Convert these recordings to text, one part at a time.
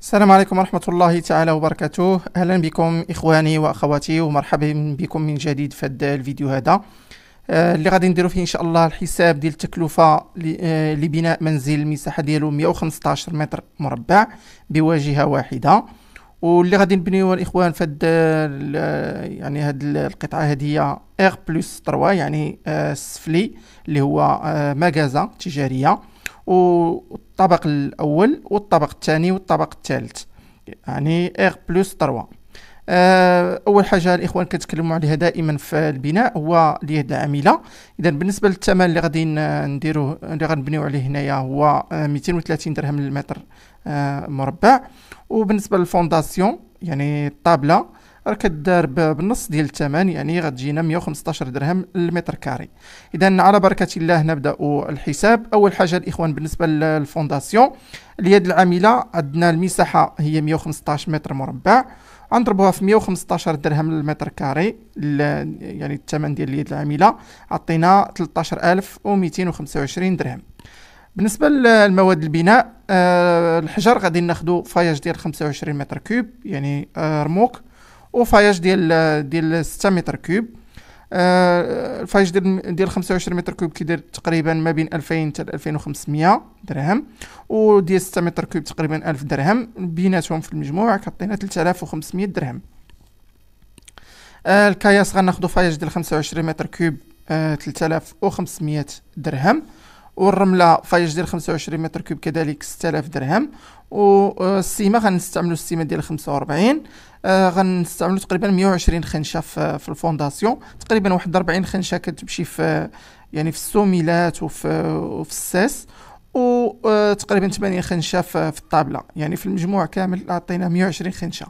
السلام عليكم ورحمة الله تعالى وبركاته أهلا بكم إخواني وأخواتي ومرحبا بكم من جديد في هذا الفيديو هذا آه، اللي غادي نديرو فيه ان شاء الله الحساب ديال التكلفه آه، لبناء منزل المساحه ديالو 115 متر مربع بواجهه واحده واللي غادي نبنيو الاخوان في هاد آه، يعني هاد القطعه هادي إيغ بلس تروا يعني السفلي اللي هو مجازه تجاريه و الطبق الاول والطبق الثاني والطبق الثالث يعني اغ بلس 3 اول حاجه الاخوان كنتكلموا عليها دائما في البناء هو اليد العامله اذا بالنسبه للثمن اللي غادي نديروه اللي غنبنيو عليه هنايا هو 230 درهم للمتر آه، مربع وبالنسبه للفونداسيون يعني الطابله راه كدار بالنص ديال الثمن يعني غتجينا 115 درهم للمتر كاري اذا على بركه الله نبدا الحساب اول حاجه الاخوان بالنسبه للفونداسيون اليد العامله عندنا المساحه هي 115 متر مربع غنضربوها في 115 درهم للمتر كاري يعني الثمن ديال اليد العامله عطينا 13225 درهم بالنسبه للمواد البناء أه الحجر غادي ناخدو فاياج ديال خمسة وعشرين متر كوب يعني أه رموك وفياج ديال ديال 6 متر كوب آه الفايج ديال ديال 25 متر كوب كيدير تقريبا ما بين 2000 حتى 2500 درهم وديال 6 متر كوب تقريبا 1000 درهم بيناتهم في المجموع كعطينا 3500 درهم آه، الكياس غناخذ فايج ديال 25 متر كوب 3500 آه، درهم والرمله فايج ديال 25 متر كوب كذلك 6000 درهم والسيمه آه، غنستعملوا السيمه ديال 45 آه غنستعملوا تقريبا 120 خنشه في, في الفونداسيون تقريبا واحد 40 خنشه كتمشي في يعني في السوميلات وفي وفي الساس وتقريبا آه، 80 خنشه في, في الطابله يعني في المجموع كامل عطينا 120 خنشه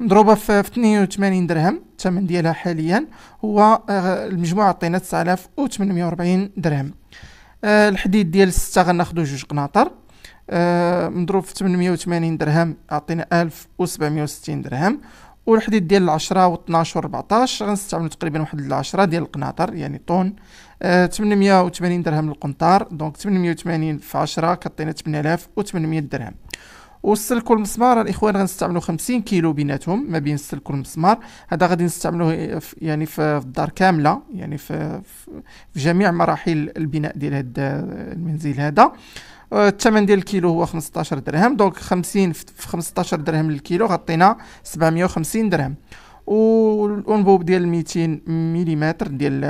مضروبه في 82 درهم الثمن ديالها حاليا هو آه، المجموع عطينا 9840 درهم آه، الحديد ديال الستة غناخدو جوج قناطر آه، مضروب في 880 درهم عطينا 1760 درهم والحديد ديال العشرة و 12 و 14 غنستعملو تقريبا واحد العشرة ديال القناطر يعني طون و 880 درهم للقنطار دونك 880 في 10 كطينا 8800 درهم والسلك والمسمار الاخوان غنستعملوا 50 كيلو بيناتهم ما بين السلك والمسمار هذا غادي نستعملوه يعني في الدار كامله يعني في, في جميع مراحل البناء ديال هذا المنزل هذا آه، الثمن ديال الكيلو هو 15 درهم دونك 50 في 15 درهم للكيلو غطينا 750 درهم والانبوب ديال 200 ملم ديال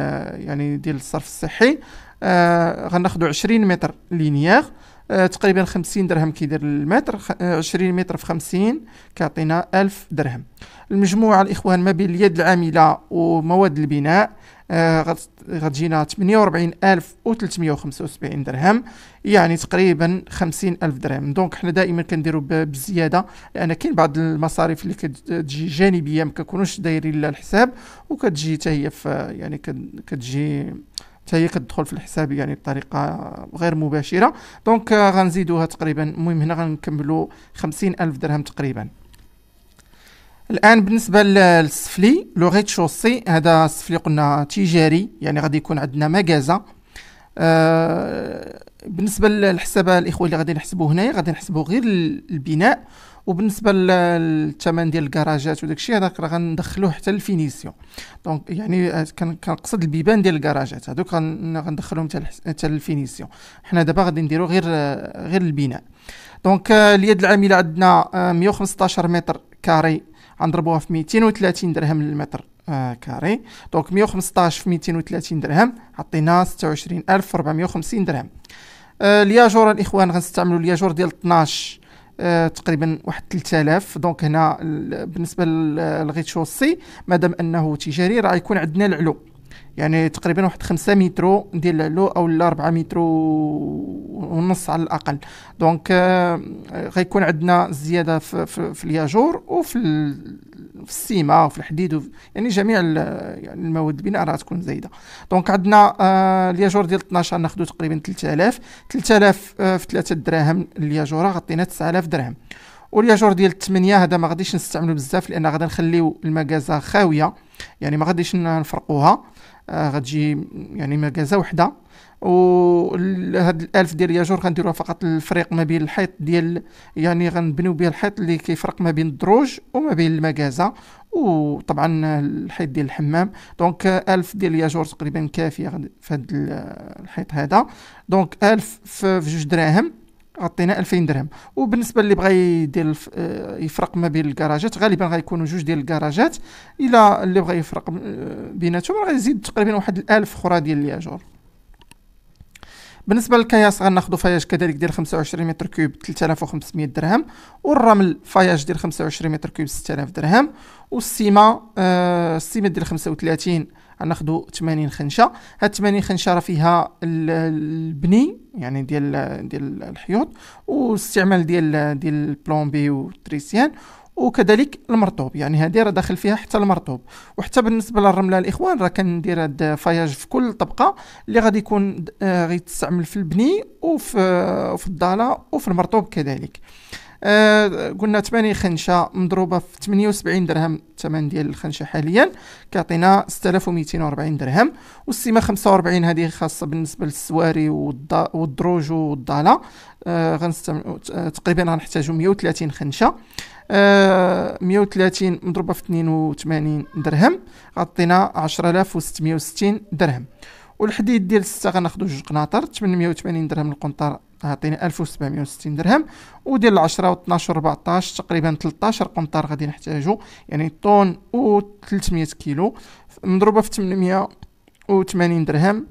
يعني ديال الصرف الصحي آه غناخدو 20 متر لينيير آه، تقريبا 50 درهم كيدير المتر 20 آه، متر في 50 كيعطينا 1000 درهم المجموعه الاخوان ما بين اليد العامله ومواد البناء آه، غتجينا 48375 درهم يعني تقريبا 50000 درهم دونك حنا دائما كنديروا بالزياده لان كاين بعض المصاريف اللي كتجي جانبيه ما كنكونوش دايرين لها الحساب وكتجي حتى هي في يعني كتجي حتى هي كتدخل في الحساب يعني بطريقه غير مباشره دونك آه، غنزيدوها تقريبا المهم هنا غنكملوا خمسين الف درهم تقريبا الان بالنسبه للسفلي لو غيت شوسي هذا السفلي قلنا تجاري يعني غادي يكون عندنا مكازا آه، بالنسبه للحساب الاخوه اللي غادي نحسبوه هنايا غادي نحسبوه غير البناء وبالنسبه للثمن ديال الكراجات وداك الشيء هذاك راه غندخلوه حتى للفينيسيون دونك يعني آه، كنقصد البيبان ديال الكراجات هذوك غندخلهم حتى للفينيسيون حنا دابا غادي نديرو غير آه، غير البناء دونك آه، اليد العامله عندنا 115 متر كاري غنضربوها في 230 درهم للمتر كاري دونك 115 في 230 درهم عطينا 26450 درهم الياجور الاخوان غنستعملوا الياجور ديال 12 آه، تقريبا واحد 3000 دونك هنا بالنسبه للغيتشوسي مادام انه تجاري راه يكون عندنا العلو يعني تقريبا واحد 5 مترو ديال العلو او لا 4 مترو ونص على الاقل دونك آه، غيكون عندنا زياده في, في, في الياجور وفي في السيما وفي الحديد وفي يعني جميع يعني المواد البناء راه تكون زايده دونك عندنا آه، الياجور ديال 12 ناخذ تقريبا 3000 3000 آه، في 3 دراهم الياجور غطينا 9000 درهم والياجور ديال 8 هذا ما غاديش نستعملو بزاف لان غادي نخليو المكازا خاويه يعني ما غاديش نفرقوها آه غتجي يعني مكازه وحده وهاد الالف ديال ياجور غنديروها فقط الفريق ما بين الحيط ديال يعني غنبنيو بها الحيط اللي كيفرق ما بين الدروج وما بين المكازا وطبعا الحيط ديال الحمام دونك ألف ديال ياجور تقريبا كافيه في هاد الحيط هذا دونك ألف في جوج دراهم عطينا 2000 درهم وبالنسبه اللي بغى يدير آه، يفرق ما بين الكراجات غالبا غيكونوا جوج ديال الكراجات الا اللي بغى يفرق آه، بيناتهم راه غيزيد تقريبا واحد الالف اخرى ديال الياجور بالنسبه للكياس غناخذوا فياج كذلك ديال 25 متر كوب 3500 درهم والرمل فياج ديال 25 متر كوب 6000 درهم والسيمه آه السيمه ديال 35 غناخذوا 80 خنشه هاد 80 خنشه راه فيها البني يعني ديال ديال الحيوط والاستعمال ديال ديال البلومبي والتريسيان وكذلك المرطوب يعني هذه راه داخل فيها حتى المرطوب وحتى بالنسبه للرمله الاخوان راه كندير هاد فياج في كل طبقه اللي غادي يكون آه، غيتستعمل في البني وفي آه، في الضاله وفي المرطوب كذلك آه، قلنا 8 خنشه مضروبه في 78 درهم الثمن ديال الخنشه حاليا كيعطينا 6240 درهم والسيمه 45 هذه خاصه بالنسبه للسواري والدروج والضاله آه غنستعمل تقريبا غنحتاجو 130 خنشه آه 130 مضروبه في 82 درهم غطينا 10660 درهم والحديد ديال الستة غناخدو جوج قناطر 880 درهم سبعمية عطيني 1760 درهم وديال 10 و12 و14 تقريبا 13 قنطار غادي نحتاجو يعني طون و 300 كيلو مضروبه في 880 درهم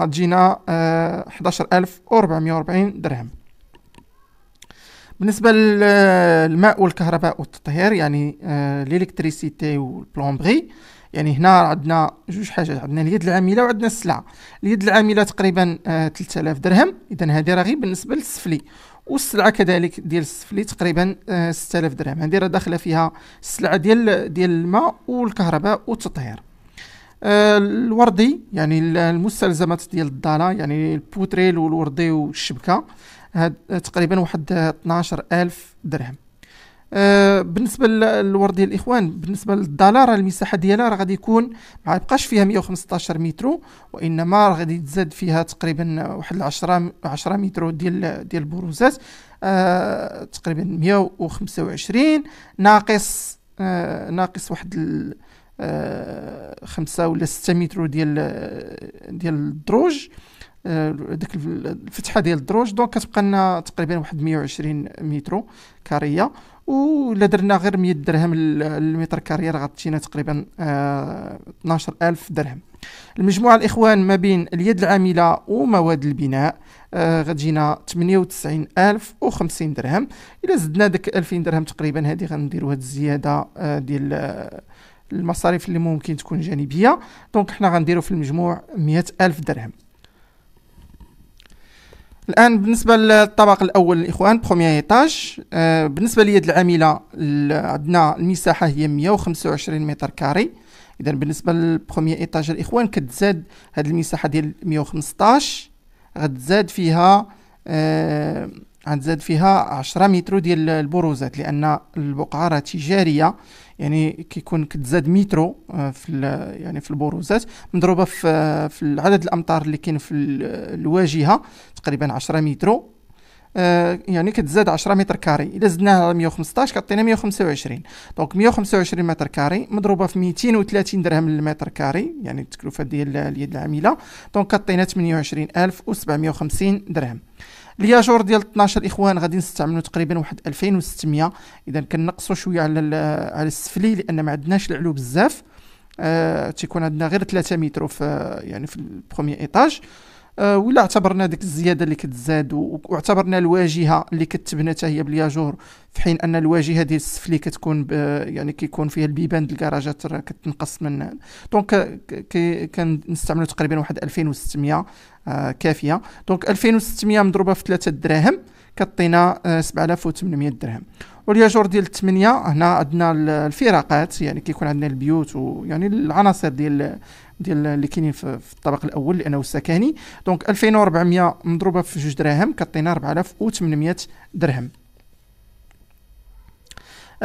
غتجينا أه 11440 درهم بالنسبه للماء والكهرباء والتطهير يعني الالكتريسيتي آه، والبلومبري يعني هنا عندنا جوج حاجات عندنا اليد العامله وعندنا السلعه اليد العامله تقريبا 3000 آه، درهم اذا هذه راه غير بالنسبه للسفلي والسلعه كذلك ديال السفلي تقريبا 6000 آه، درهم هذه راه داخله فيها السلعه ديال ديال الماء والكهرباء والتطهير الوردي يعني المستلزمات ديال الضاله يعني البوتريل والوردي والشبكه هاد تقريبا واحد 12 ألف درهم أه بالنسبه ديال الاخوان بالنسبه للدولار المساحه ديالها راه غادي يكون ما يبقاش فيها 115 متر وانما راه غادي تزاد فيها تقريبا واحد 10 10 متر ديال ديال البروزات أه تقريبا 125 ناقص أه ناقص واحد آه، خمسة ولا 6 متر ديال ديال الدروج آه، ديك الفتحه ديال الدروج دونك كتبقى لنا تقريبا واحد 120 مترو كاريه ولا درنا غير 100 درهم للمتر كاريه راه غتجينا تقريبا 12000 آه، درهم المجموعه الاخوان ما بين اليد العامله ومواد البناء آه، غتجينا 98050 درهم الا زدنا داك 2000 درهم تقريبا هذه غنديروا هاد الزياده ديال المصاريف اللي ممكن تكون جانبيه دونك حنا غنديروا في المجموع 100000 درهم الان بالنسبه للطبق الاول الاخوان بروميير ايطاج آه بالنسبه ليد العامله عندنا المساحه هي 125 متر كاري اذا بالنسبه للبروميير ايطاج الاخوان كتزاد هذه المساحه ديال 115 غتزاد فيها آه غتزاد فيها 10 مترو ديال البروزات لان البقعه راه تجاريه يعني كيكون كتزاد مترو آه، في يعني في البروزات مضروبه في آه، في عدد الامطار اللي كاين في الواجهه تقريبا 10 مترو آه، يعني كتزاد 10 متر كاري الا زدناها 115 كتعطينا 125 دونك 125 متر كاري مضروبه في 230 درهم للمتر كاري يعني التكلفه ديال اليد العامله دونك كتعطينا 28750 درهم الياجور ديال 12 اخوان غادي نستعملوا تقريبا واحد 2600 اذا كنقصوا شويه على على السفلي لان ما عندناش العلو بزاف آه تيكون عندنا غير 3 متر في يعني في البروميير ايطاج آه ولا اعتبرنا ديك الزياده اللي كتزاد واعتبرنا الواجهه اللي كتبنى حتى هي بالياجور في حين ان الواجهه ديال السفلي كتكون يعني كيكون فيها البيبان ديال الكراجات كتنقص من دونك كنستعملوا تقريبا واحد 2600 آه، كافيه دونك 2600 مضروبه في 3 دراهم كطينا 7800 آه، درهم والياجور ديال 8 هنا عندنا الفراقات يعني كيكون عندنا البيوت ويعني العناصر ديال ديال اللي كاينين في الطبق الاول لانه السكني دونك 2400 مضروبه في جوج دراهم كطينا 4800 درهم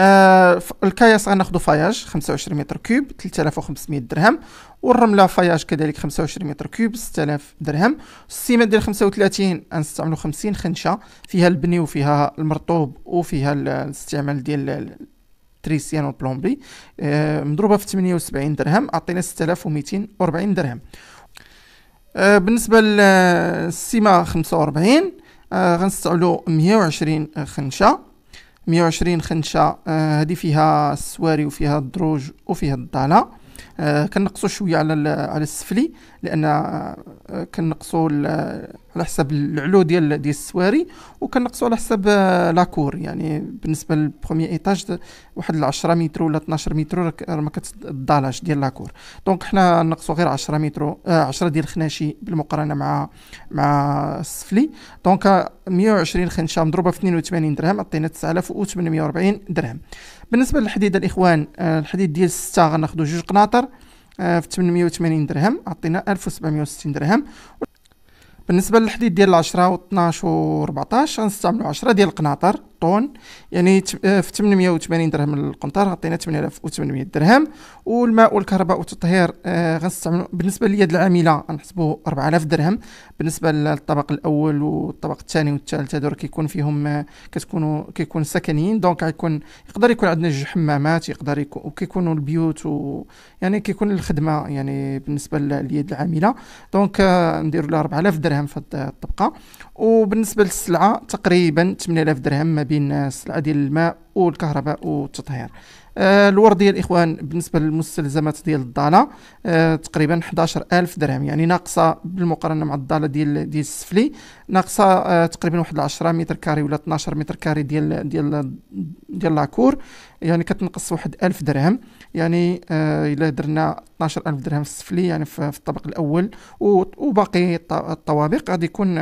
آه الكاياس غناخدو فاياج 25 متر كوب 3500 درهم والرمله فياج كذلك 25 متر كوب 6000 درهم السيمه ديال 35 غنستعملو 50 خنشه فيها البني وفيها المرطوب وفيها الاستعمال ديال تريسيان والبلومبي آه مضروبه في 78 درهم عطينا 6240 درهم آه بالنسبه للسيما 45 آه، غنستعملو 120 خنشه 120 خنشه آه، هذه فيها السواري وفيها الدروج وفيها الضاله آه، كنقصوا شويه على على السفلي لان آه، كنقصوا على حساب العلو ديال ديال السواري وكنقصوا على حساب آه، لاكور يعني بالنسبه للبرومي ايطاج واحد 10 متر ولا 12 متر راه ما كتضالاش ديال لاكور دونك حنا نقصوا غير 10 متر 10 آه، ديال الخناشي بالمقارنه مع مع السفلي دونك 120 خنشه مضروبه في 82 درهم عطينا 9840 درهم بالنسبه للحديد الاخوان الحديد ديال 6 غناخذوا جوج قناطر آه، في 880 درهم عطينا 1760 درهم بالنسبه للحديد ديال 10 و12 و14 غنستعملوا 10 ديال القناطر الطون يعني آه، في 880 درهم القنطار عطينا 8800 درهم والماء والكهرباء والتطهير آه، غنستعملوا بالنسبه لليد العامله غنحسبوا 4000 درهم بالنسبه للطبق الاول والطبق الثاني والثالث هذو كيكون فيهم آه، كتكونوا كيكون سكنيين دونك غيكون يقدر يكون عندنا جوج حمامات يقدر يكون وكيكونوا البيوت و يعني كيكون الخدمه يعني بالنسبه لليد العامله دونك نديروا لها 4000 درهم في الطبقه وبالنسبه للسلعه تقريبا 8000 درهم ما بين الناس ديال الماء والكهرباء والتطهير آه، الورد ديال الاخوان بالنسبه للمستلزمات ديال الضاله آه، تقريبا 11000 درهم يعني ناقصه بالمقارنه مع الضاله ديال ديال السفلي ناقصه آه، تقريبا واحد 10 متر كاري ولا 12 متر كاري ديال ديال ديال لاكور يعني كتنقص واحد ألف درهم يعني آه الا درنا ألف درهم في السفلي يعني في, في الطبق الاول وباقي الطوابق غادي يكون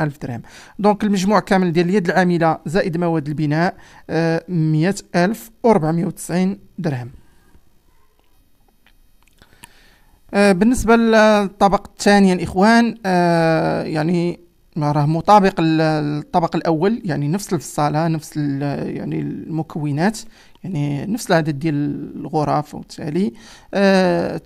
ألف درهم دونك المجموع كامل ديال اليد العامله زائد مواد البناء آه ألف و490 درهم آه بالنسبه للطبق الثاني الاخوان آه يعني راه مطابق للطبق الاول يعني نفس الفصاله نفس يعني المكونات يعني نفس العدد ديال الغرف وتالي آه،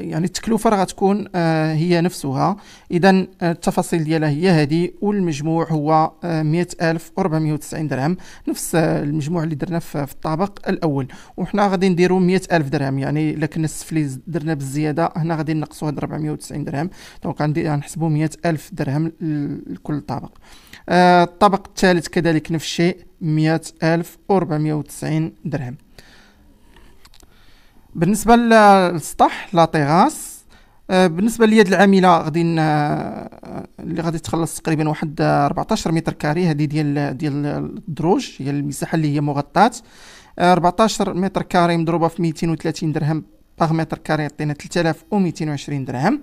يعني التكلفه راه غتكون آه، هي نفسها اذا آه، التفاصيل ديالها هي هذه والمجموع هو 100490 درهم نفس المجموع اللي درنا في الطابق الاول وحنا غادي نديرو 100000 درهم يعني الا كنا السفلي درنا بالزياده هنا غادي نقصوا هاد 490 درهم دونك غنحسبوا 100000 درهم لكل طابق الطابق الثالث كذلك نفس الشيء 100490 درهم بالنسبه للسطح لا تيغاس آه، بالنسبه لليد العامله غادي آه، اللي غادي تخلص تقريبا واحد 14 متر كاري هذه ديال ديال الدروج هي المساحه اللي هي مغطاه 14 آه، متر كاري مضروبه في 230 درهم باغ متر كاري يعطينا 3220 درهم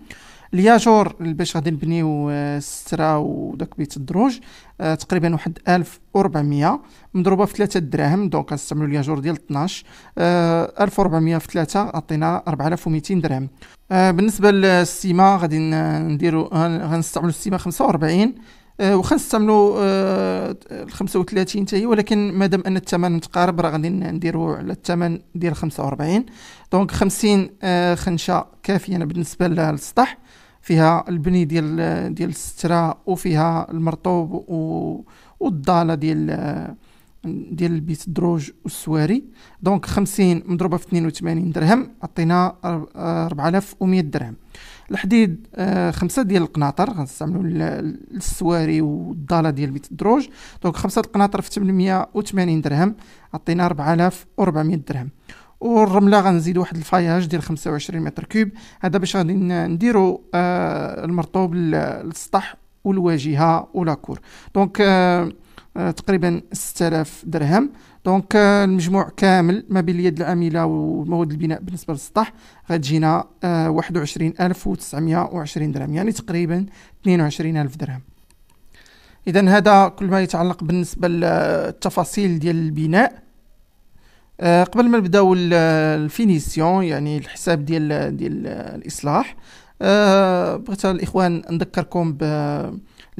الياجور باش غادي نبنيو آه، السترا وداك بيت الدروج آه، تقريبا واحد 1400 مضروبة في 3 دراهم دونك غنستعملو الياجور ديال 12 آه 1400 في 3 عطينا 4200 درهم آه بالنسبة للسيما غادي نديرو غنستعملو أو 45 آه، واخا نستعملوا آه، ال 35 حتى هي ولكن مادام ان الثمن متقارب راه غادي نديروا على الثمن ديال 45 دونك 50 آه، خنشه كافيه بالنسبه للسطح فيها البني ديال ديال الستره وفيها المرطوب و والضاله ديال ديال البيت الدروج والسواري دونك 50 مضروبه في 82 درهم عطينا 4100 درهم الحديد آه، خمسة ديال القناطر غنستعملو السواري والضاله ديال بيت الدروج دونك خمسة القناطر في 880 درهم عطينا 4400 درهم والرمله غنزيد واحد الفاياج ديال 25 متر كوب هذا باش غادي نديرو آه، المرطوب للسطح والواجهه ولاكور دونك آه، تقريبا 6000 درهم دونك المجموع كامل ما بين اليد العامله ومواد البناء بالنسبه للسطح غتجينا 21920 درهم يعني تقريبا 22000 درهم اذا هذا كل ما يتعلق بالنسبه للتفاصيل ديال البناء قبل ما نبداو الفينيسيون يعني الحساب ديال ديال الاصلاح بغيت الاخوان نذكركم ب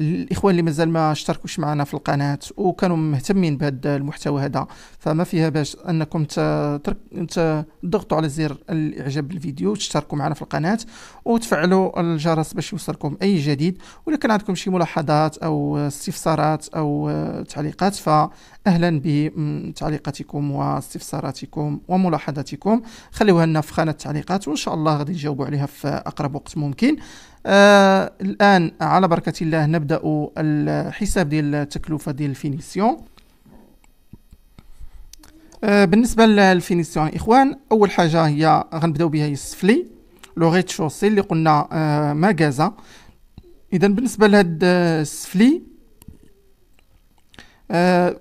الاخوان اللي مازال ما اشتركوش معنا في القناه وكانوا مهتمين بهذا المحتوى هذا فما فيها باش انكم تضغطوا على زر الاعجاب بالفيديو وتشتركوا معنا في القناه وتفعلوا الجرس باش يوصلكم اي جديد ولا كان عندكم شي ملاحظات او استفسارات او تعليقات فاهلا بتعليقاتكم واستفساراتكم وملاحظاتكم خليوها لنا في خانه التعليقات وان شاء الله غادي نجاوبوا عليها في اقرب وقت ممكن آه الان على بركه الله نبدا الحساب ديال التكلفه ديال الفينيسيون آه بالنسبه للفينيسيون اخوان اول حاجه هي غنبداو بها هي السفلي لو غيت شوسي اللي قلنا آه مكازا اذا بالنسبه لهاد آه، السفلي آه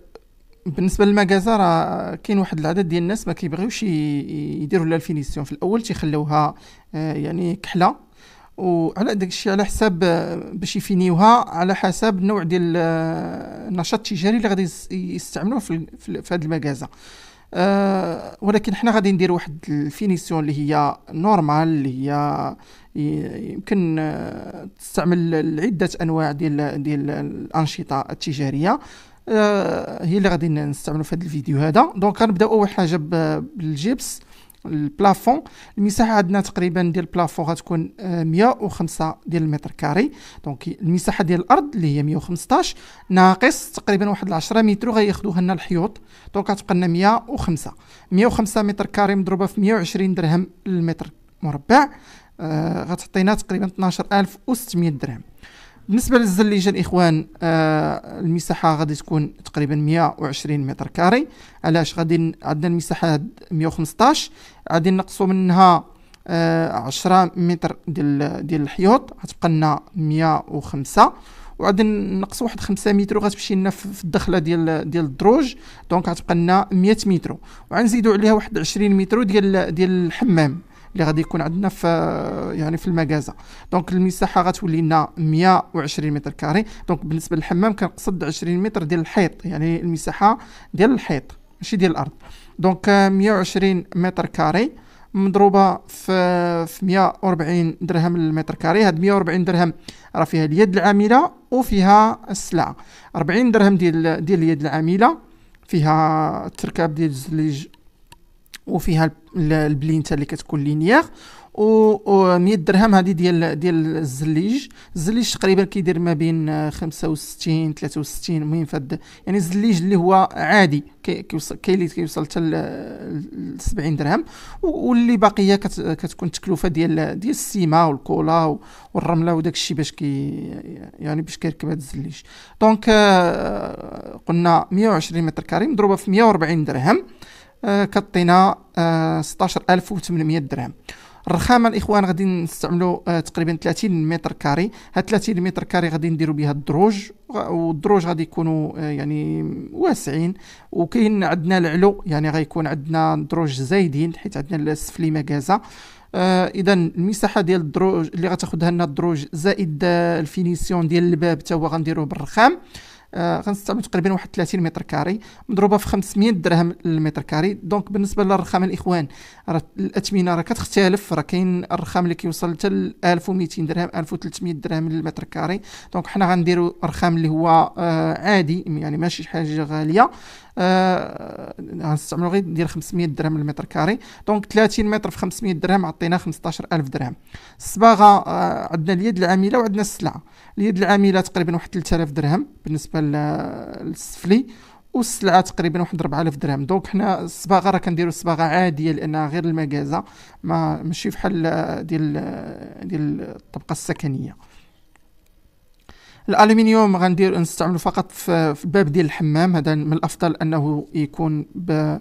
بالنسبه للمكازا راه كاين واحد العدد ديال الناس ما كيبغيوش يديروا لها الفينيسيون في الاول تيخليوها آه، يعني كحله وعلى داك الشيء على حساب آه، باش يفينيوها على حساب النوع ديال النشاط آه، التجاري اللي غادي يستعملوه في, في هذا المجازه أه ولكن حنا غادي ندير واحد الفينيسيون اللي هي نورمال اللي هي يمكن آه، تستعمل عده انواع ديال ديال الانشطه التجاريه أه هي اللي غادي نستعملو في هذا الفيديو هذا دونك غنبداو اول حاجه بالجبس البلافون المساحه عندنا تقريبا ديال البلافون غتكون 105 آه، ديال المتر كاري دونك المساحه ديال الارض اللي هي 115 ناقص تقريبا واحد 10 متر غياخذوها لنا الحيوط دونك غتبقى لنا 105 105 متر كاري مضروبه في 120 درهم للمتر مربع آه غتعطينا تقريبا 12600 درهم بالنسبه للزليجه الاخوان آه المساحه غادي تكون تقريبا 120 متر كاري علاش غادي عندنا المساحه 115 غادي نقصوا منها آه 10 متر ديال ديال الحيوط غتبقى لنا 105 وغادي نقصوا واحد 5 متر وغتمشي لنا في الدخله ديال ديال الدروج دونك غتبقى لنا 100 متر وغنزيدوا عليها واحد 20 متر ديال ديال الحمام اللي غادي يكون عندنا في يعني في المكازا دونك المساحه غتولي لنا 120 متر كاري دونك بالنسبه للحمام كنقصد 20 متر ديال الحيط يعني المساحه ديال الحيط ماشي ديال الارض دونك 120 متر كاري مضروبه في في 140 درهم للمتر كاري هاد 140 درهم راه فيها اليد العامله وفيها السلعه 40 درهم ديال ديال اليد العامله فيها التركاب ديال الزليج وفيها البلينتا اللي كتكون لينيير و 100 درهم هذه ديال ديال الزليج الزليج تقريبا كيدير ما بين 65 آه، 63 المهم فهاد يعني الزليج اللي هو عادي كيوصل كاين اللي كيوصل حتى ل 70 درهم واللي باقيه كت كتكون التكلفه ديال ديال السيمه والكولا والرمله وداك الشيء باش كي يعني باش كيركب هذا الزليج دونك آه، قلنا 120 متر كريم مضروبه في 140 درهم كطينا 16800 آه، درهم الرخامه الاخوان غادي نستعملوا آه، تقريبا 30 متر كاري هاد 30 متر كاري غادي نديروا بها الدروج والدروج غادي يكونوا آه، يعني واسعين وكاين عندنا العلو يعني غيكون عندنا دروج زايدين حيت عندنا السفلي مكازا آه اذا المساحه ديال الدروج اللي غتاخذها لنا الدروج زائد الفينيسيون ديال الباب حتى هو غنديروه بالرخام آه غنستعملوا تقريبا واحد 30 متر كاري مضروبه في 500 درهم للمتر كاري دونك بالنسبه للرخام الاخوان راه الاثمنه راه كتختلف راه كاين الرخام اللي كيوصل حتى ل 1200 درهم 1300 درهم للمتر كاري دونك حنا غنديروا رخام اللي هو آه، عادي يعني ماشي حاجه غاليه غنستعملوا غير ديال 500 درهم للمتر كاري دونك 30 متر في 500 درهم عطينا 15000 درهم الصباغه آه، عندنا اليد العامله وعندنا السلعه اليد العامله تقريبا واحد 3000 درهم بالنسبه للسفلي والسلعه تقريبا واحد 4000 درهم دونك حنا الصباغه راه كنديروا الصباغه عاديه لانها غير المكازه ما ماشي بحال آه، ديال آه، ديال الطبقه السكنيه الالومنيوم غندير نستعمله فقط في الباب ديال الحمام هذا من الافضل انه يكون ب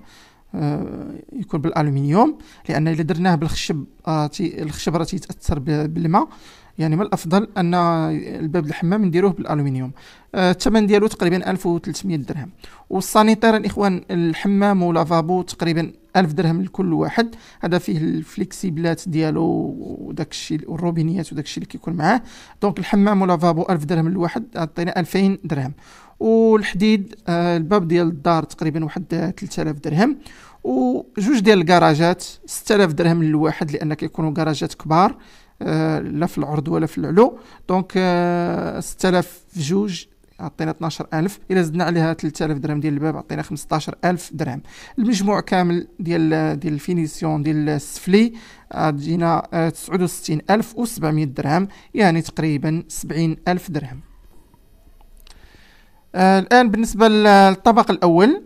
آه، يكون بالالومنيوم لان الا درناه بالخشب آه، الخشب راه تيتاثر بالماء يعني من الافضل ان الباب الحمام نديروه بالالومنيوم آه، الثمن ديالو تقريبا 1300 درهم والسانيتير الاخوان الحمام ولافابو تقريبا 1000 درهم لكل واحد هذا فيه الفليكسيبلات ديالو وداك الشيء الروبينيات وداك الشيء اللي كيكون معاه دونك الحمام ولافابو 1000 درهم لواحد عطينا 2000 درهم والحديد آه، الباب ديال الدار تقريبا واحد 3000 آه، درهم وجوج ديال الكراجات 6000 درهم للواحد لان كيكونوا كراجات كبار آه، لا في العرض ولا في العلو دونك 6000 آه، في جوج عطينا 12000 الا زدنا عليها 3000 درهم ديال الباب عطينا 15000 درهم المجموع كامل ديال ديال الفينيسيون ديال السفلي عطينا آه، 69700 درهم يعني تقريبا 70000 درهم الان بالنسبه للطبق الاول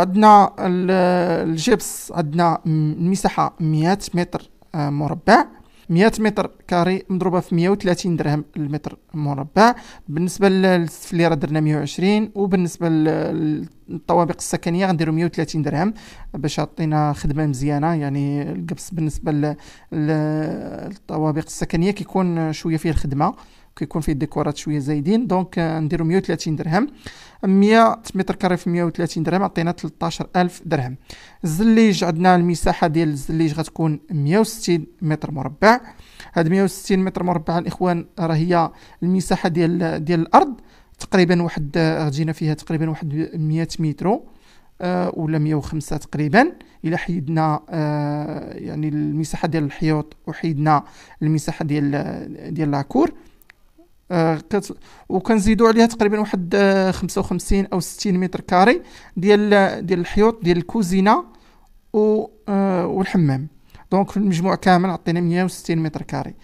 عندنا الجبس عندنا المساحه 100 متر مربع 100 متر كاري مضروبه في 130 درهم المتر مربع بالنسبه للسفليرة درنا 120 وبالنسبه للطوابق السكنيه غنديرو 130 درهم باش عطينا خدمه مزيانه يعني القبس بالنسبه للطوابق السكنيه كيكون شويه فيه الخدمه كيكون فيه الديكورات شويه زايدين دونك نديرو 130 درهم 100 متر كاري في 130 درهم عطينا 13000 درهم الزليج عندنا المساحه ديال الزليج غتكون 160 متر مربع هاد 160 متر مربع الاخوان راه هي المساحه ديال ديال الارض تقريبا واحد غجينا فيها تقريبا واحد 100 متر آه، ولا 105 تقريبا الى حيدنا آه، يعني المساحه ديال الحيوط وحيدنا المساحه ديال ديال لاكور آه، وكنزيدوا عليها تقريبا واحد 55 او 60 متر كاري ديال ديال الحيوط ديال الكوزينه والحمام دونك في المجموع كامل عطينا 160 متر كاري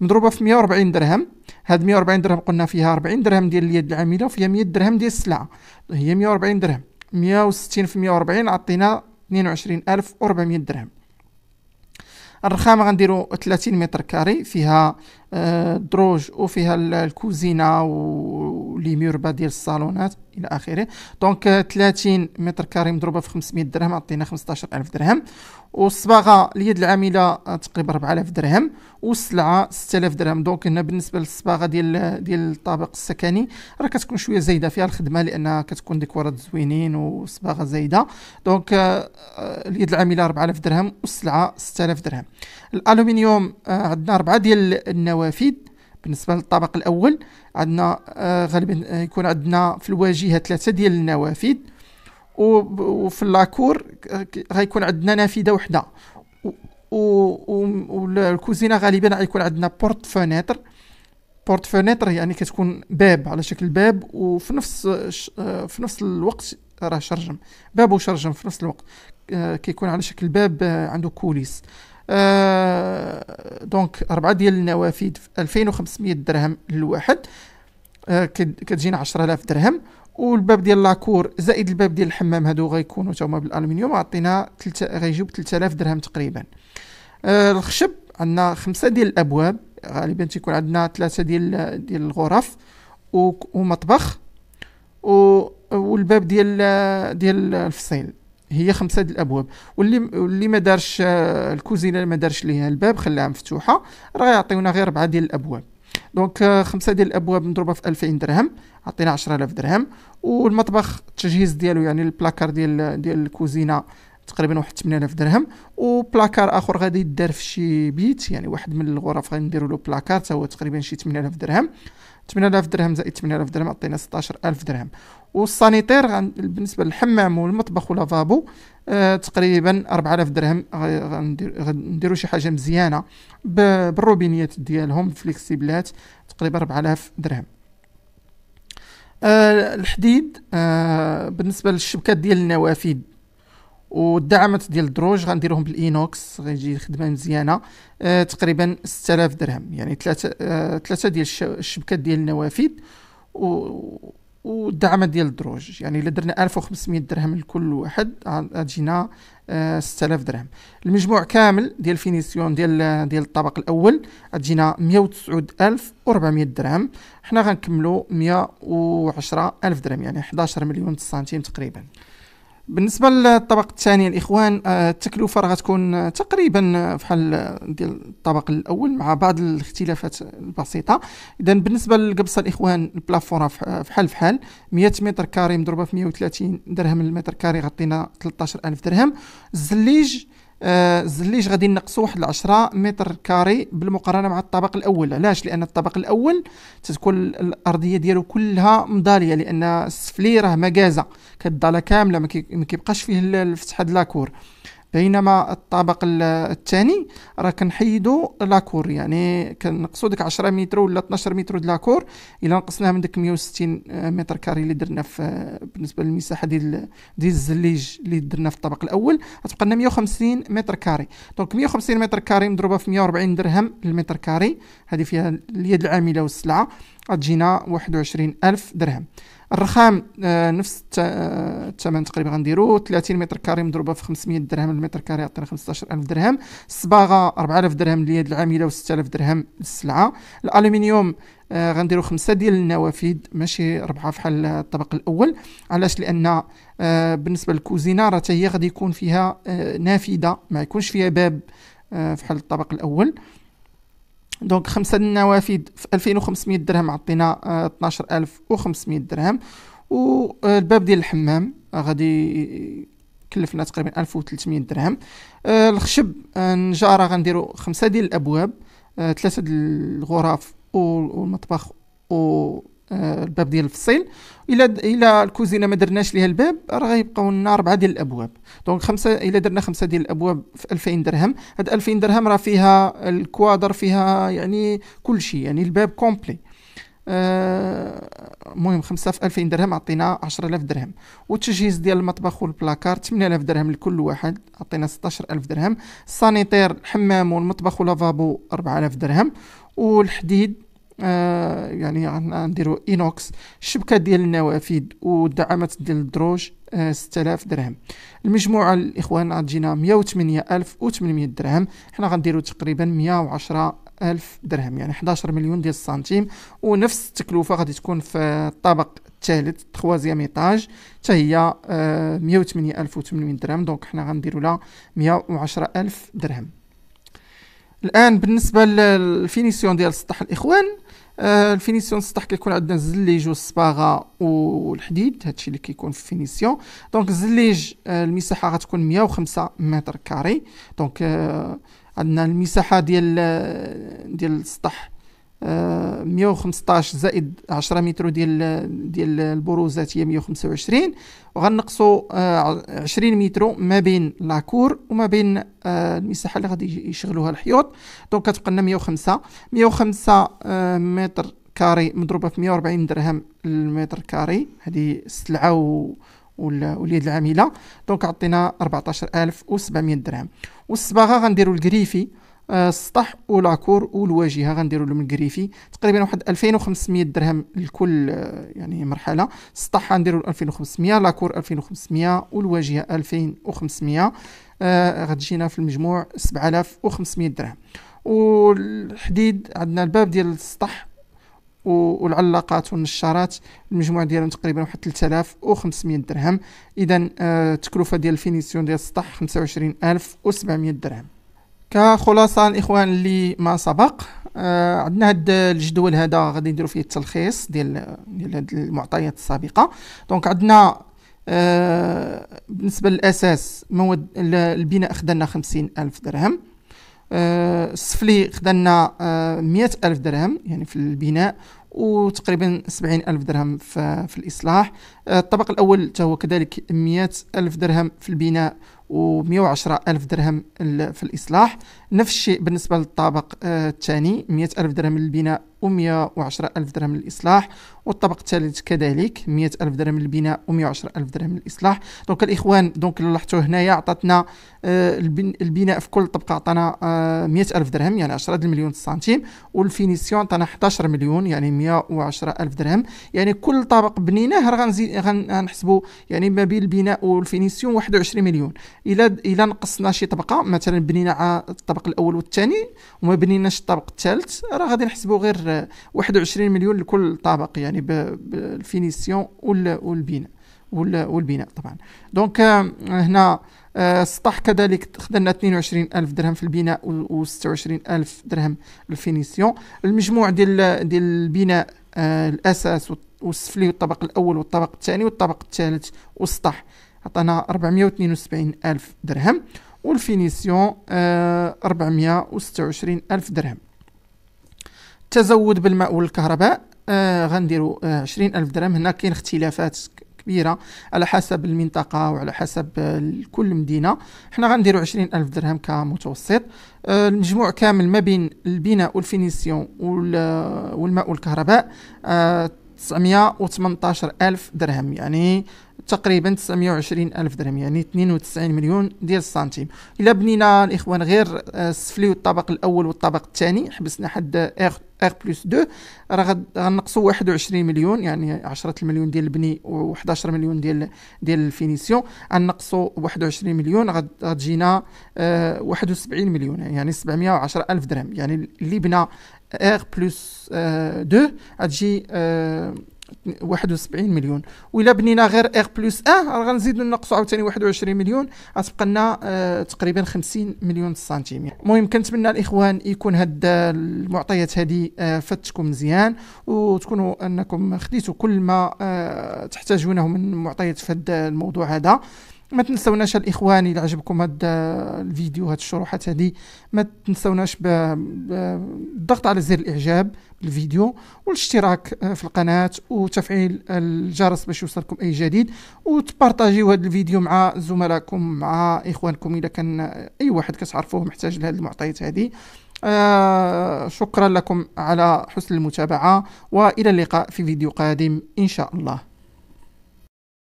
مضروبه في 140 درهم هاد 140 درهم قلنا فيها 40 درهم ديال اليد العامله وفيها 100 درهم ديال السلعه هي 140 درهم 160 في 140 عطينا 22400 درهم الرخامه غنديرو 30 متر كاري فيها الدروج آه، وفيها الكوزينه ولي ديال الصالونات الى اخره دونك euh, 30 متر كاري مضروبه في 500 درهم عطينا 15000 درهم والصباغه اليد العامله تقريبا 4000 درهم والسلعه 6000 درهم دونك هنا بالنسبه للصباغه ديال ديال الطابق السكني راه كتكون شويه زايده فيها الخدمه لانها كتكون ديكورات زوينين وصباغه زايده دونك euh، آه، اليد العامله 4000 درهم والسلعه 6000 درهم الالومنيوم آه، عندنا 4 ديال النوافذ بالنسبه للطبق الاول عندنا آه، غالبا آه، يكون عندنا في الواجهه ثلاثه ديال النوافذ وفي اللاكور آه، غيكون عندنا نافذه وحده والكوزينه غالبا غيكون عندنا بورت فونيتر بورت فونيتر يعني كتكون باب على شكل باب وفي نفس في نفس الوقت راه شرجم باب وشرجم في نفس الوقت كيكون على شكل باب عنده كوليس آه، دونك أربعة ديال النوافذ 2500 درهم للواحد آه كتجينا 10000 درهم والباب ديال لاكور زائد الباب ديال الحمام هادو غيكونوا تاهما بالالومنيوم غيعطينا تلت... غيجيو ب 3000 درهم تقريبا آه الخشب عندنا خمسه ديال الابواب غالبا تيكون عندنا ثلاثه ديال ديال الغرف و... ومطبخ و... والباب ديال ديال الفصيل هي خمسه د الابواب واللي اللي ما دارش آه، الكوزينه اللي ما دارش ليها الباب خلاها مفتوحه راه يعطيونا غير اربعه ديال الابواب دونك آه، خمسه ديال الابواب مضروبه في 2000 درهم عطينا 10000 درهم والمطبخ التجهيز ديالو يعني البلاكار ديال ديال الكوزينه تقريبا واحد 8000 درهم وبلاكار اخر غادي يدار في شي بيت يعني واحد من الغرف نديرو له بلاكار حتى هو تقريبا شي 8000 درهم 8000 درهم زائد 8000 درهم عطينا 16000 درهم والسانيتير بالنسبه للحمام والمطبخ ولافابو آه تقريبا 4000 درهم غنديروا شي حاجه مزيانه بالروبينيات ديالهم فليكسيبلات تقريبا 4000 درهم آه الحديد آه بالنسبه للشبكات ديال النوافذ والدعمات ديال الدروج غنديروهم بالاينوكس غيجي خدمه مزيانه آه تقريبا 6000 درهم يعني ثلاثه آه ثلاثه ديال الشبكات ديال النوافذ و والدعم ديال الدروج يعني الا درنا 1500 درهم لكل واحد اجينا 6000 آه، درهم المجموع كامل ديال فينيسيون ديال ديال الطبق الاول اجينا 109400 درهم حنا غنكملوا 110000 درهم يعني 11 مليون سنتيم تقريبا بالنسبه للطبق الثاني الاخوان آه، التكلفه راه غتكون آه، تقريبا بحال آه، ديال الطبق الاول مع بعض الاختلافات البسيطه اذا بالنسبه للقبصه الاخوان البلافون فحال فحال 100 متر كاري مضروبه في 130 درهم المتر كاري غطينا 13000 درهم الزليج الزليج آه، غادي نقصو واحد 10 متر كاري بالمقارنه مع الطبق الاول علاش لان الطبق الاول تتكون الارضيه ديالو كلها مضاليه لان السفلي راه مجازه كالضاله كامله ما كيبقاش فيه الفتحه ديال لاكور بينما الطابق الثاني راه كنحيدوا لاكور يعني كنقصوا ديك 10 متر ولا 12 متر د لاكور الا نقصناها من ديك 160 متر كاري اللي درنا في بالنسبه للمساحه ديال ديال الزليج اللي درنا في الطابق الاول غتبقى لنا 150 متر كاري دونك 150 متر كاري مضروبه في 140 درهم للمتر كاري هذه فيها اليد العامله والسلعه غتجينا 21000 درهم الرخام آه، نفس الثمن آه، تقريبا غنديرو 30 متر كاري مضروبه في 500 درهم المتر كاري عطينا 15000 درهم الصباغه 4000 درهم لليد العامله و6000 درهم للسلعه الالومنيوم آه، غنديرو خمسة ديال النوافذ ماشي اربعه فحال الطبق الأول علاش لأن بالنسبة للكوزينة راه هي غادي يكون فيها نافذة ما يكونش فيها باب فحال الطبق الأول دونك خمسه النوافذ في 2500 درهم عطينا 12500 آه، درهم والباب آه، ديال الحمام آه، غادي كلفنا تقريبا 1300 درهم الخشب النجاره غنديرو خمسه ديال الابواب ثلاثه ديال الغرف والمطبخ و آه، الباب ديال الفصيل الا الا الكوزينه ما درناش ليها الباب راه غيبقاو لنا اربعه ديال الابواب دونك خمسه الا درنا خمسه ديال الابواب في 2000 درهم هاد 2000 درهم راه فيها الكوادر فيها يعني كل شيء يعني الباب كومبلي آه، المهم آه خمسة في ألفين درهم عطينا عشرة آلاف درهم والتجهيز ديال المطبخ والبلاكار 8000 آلاف درهم لكل واحد عطينا ستاشر ألف درهم السانيتير الحمام والمطبخ ولافابو 4000 آلاف درهم والحديد آه، يعني غنديرو اينوكس الشبكه ديال النوافذ والدعامات ديال الدروج آه 6000 درهم المجموعه الاخوان غتجينا 108800 درهم حنا غنديرو تقريبا 110 ألف درهم يعني 11 مليون ديال السنتيم ونفس التكلفة غادي تكون في الطابق الثالث تخوازيام ايطاج حتى هي 108800 آه، درهم دونك حنا غنديرو لها 110000 درهم الان بالنسبه للفينيسيون ديال السطح الاخوان آه، الفينيسيون السطح كيكون عندنا الزليج والصباغه والحديد هادشي اللي كيكون في الفينيسيون دونك الزليج آه، المساحه غتكون 105 متر كاري دونك آه، عندنا المساحه ديال ديال السطح 115 زائد 10 متر ديال ديال البروزات هي 125 وغنقصوا 20 متر ما بين لاكور وما بين آه، المساحه اللي غادي يشغلوها الحيوط دونك كتبقى لنا 105 105 آه، متر كاري مضروبه في 140 درهم المتر كاري هذه السلعه و واليد العامله دونك عطينا 14700 درهم والصباغه غنديروا الكريفي السطح ولاكور والواجهه غنديروا لهم الكريفي تقريبا واحد 2500 درهم لكل آه، يعني مرحله السطح غنديروا 2500 لاكور 2500 والواجهه 2500 آه غتجينا في المجموع 7500 درهم والحديد عندنا الباب ديال السطح والعلاقات والنشارات المجموع ديالهم تقريبا واحد 3500 درهم اذا التكلفه آه ديال الفينيسيون ديال السطح 25700 درهم كخلاصة الإخوان اللي ما سبق آه عندنا هاد الجدول هذا غادي نديرو فيه التلخيص ديال ديال هاد المعطيات السابقة دونك عندنا آه بالنسبة للأساس مواد البناء خدنا خمسين ألف درهم آه السفلي خدنا آه مية ألف درهم يعني في البناء وتقريبا سبعين ألف درهم في, في الإصلاح آه، الطبق الأول هو كذلك مية ألف درهم في البناء و110 ألف درهم في الإصلاح نفس الشيء بالنسبة للطابق آه، الثاني 100 ألف درهم للبناء و110 ألف درهم للإصلاح والطبق الثالث كذلك 100000 درهم للبناء و 110000 درهم للإصلاح دونك الإخوان دونك لاحظتوا هنايا عطاتنا آه، البناء في كل طبقة عطانا 100000 آه، درهم يعني 10 مليون سنتيم والفينيسيون عطانا 11 مليون يعني 110000 درهم يعني كل طبق بنيناه راه غنحسبوا يعني ما بين البناء والفينيسيون 21 مليون إلا إلا نقصنا شي طبقة مثلا بنينا الطبق الأول والثاني وما بنيناش الطبق الثالث راه غادي نحسبوا غير 21 آه، مليون لكل طبق يعني يعني بالفينيسيون والبناء والبناء طبعا دونك آه، هنا آه، السطح كذلك خدنا 22 ألف درهم في البناء و 26 ألف درهم الفينيسيون المجموع ديال ديال البناء آه، الأساس والسفلي والطبق الأول والطبق الثاني والطبق الثالث والسطح عطانا 472 ألف درهم والفينيسيون 426 ألف درهم تزود بالماء والكهرباء آه غنديروا آه، 20000 درهم هنا كاين اختلافات كبيره على حسب المنطقه وعلى حسب آه، كل مدينه حنا غنديروا 20000 درهم كمتوسط آه، المجموع كامل ما بين البناء والفينيسيون والماء والكهرباء 918000 ألف درهم يعني تقريبا 920 الف درهم يعني 92 مليون ديال السنتيم الا بنينا الاخوان غير السفلي والطبق الاول والطبق الثاني حبسنا حد اخ ار بلس 2 راه غنقصوا 21 مليون يعني 10 المليون ديال البني و11 مليون ديال ديال الفينيسيون غنقصوا 21 مليون غتجينا 71 آه، مليون يعني 710 الف درهم يعني اللي بنا ار بلس 2 غتجي آه، 71 مليون وإلا بنينا غير إر بلس أن راه غنزيدو نقصو عاوتاني 21 مليون غتبقى لنا آه تقريبا 50 مليون سنتيم المهم كنتمنى الإخوان يكون هاد المعطيات هادي آه فاتتكم مزيان وتكونوا أنكم خديتوا كل ما آه تحتاجونه من معطيات في هاد الموضوع هذا ما تنسوناش الاخوان الى عجبكم هذا آه، الفيديو هذه الشروحات هذه ما تنسوناش بالضغط على زر الاعجاب بالفيديو والاشتراك آه، في القناه وتفعيل الجرس باش يوصلكم اي جديد وتبارطاجيو هذا الفيديو مع زملائكم مع اخوانكم اذا كان اي واحد كتعرفوه محتاج لهذه المعطيات هذه آه شكرا لكم على حسن المتابعه والى اللقاء في فيديو قادم ان شاء الله